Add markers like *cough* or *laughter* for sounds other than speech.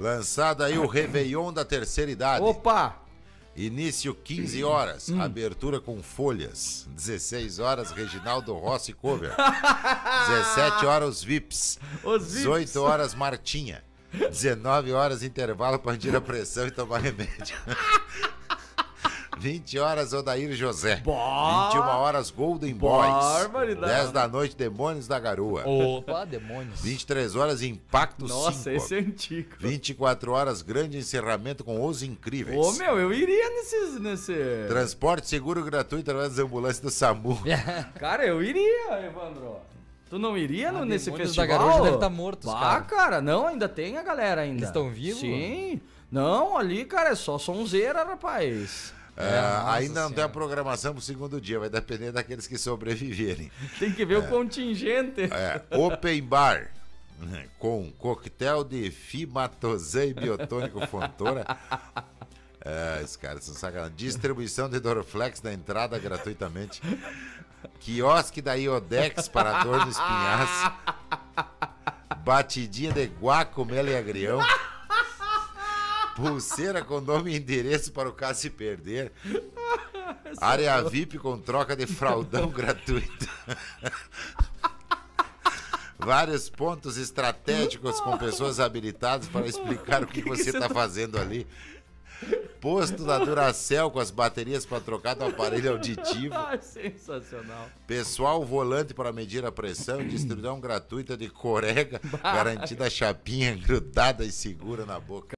Lançado aí o Réveillon da Terceira Idade. Opa! Início 15 horas, hum. abertura com folhas. 16 horas, Reginaldo Rossi Cover. 17 *laughs* horas, os VIPs. Os VIPs. 18 horas, Martinha. 19 horas, intervalo para medir a pressão e tomar remédio. *laughs* 20 horas, Odair José. Boa. 21 horas, Golden Boys. Barbaridade. 10 da noite, Demônios da Garoa. Opa, Demônios. 23 horas, Impacto Nossa, 5. esse é antigo. 24 horas, grande encerramento com Os Incríveis. Ô, meu, eu iria nesses, nesse... Transporte seguro gratuito através das ambulâncias do SAMU. *laughs* Cara, eu iria, Evandro. Tu não iria ah, no, ah, nesse festival? da Garoa deve estar tá morto, Ah, cara. cara. não, ainda tem a galera ainda. Eles estão vivos? Sim. Não, ali, cara, é só sonzeira, rapaz. É, é, ainda não tem a programação para o segundo dia, vai depender daqueles que sobreviverem. Tem que ver é, o contingente. É, open bar né, com coquetel de fimatosan e biotônico Fontoura. É, esses caras são sacanagem. Distribuição de Doroflex na entrada gratuitamente. Quiosque da Iodex para dor no espinhaço. Batidinha de guacamole e agrião. Pulseira com nome e endereço para o caso se perder. *laughs* Área VIP com troca de fraldão *laughs* gratuito. Vários pontos estratégicos com pessoas habilitadas para explicar o que, *laughs* que você está tá fazendo ali. Posto da Duracel com as baterias para trocar do aparelho auditivo. Ah, sensacional. Pessoal volante para medir a pressão, distribuição gratuita de corega, garantida chapinha grudada e segura na boca.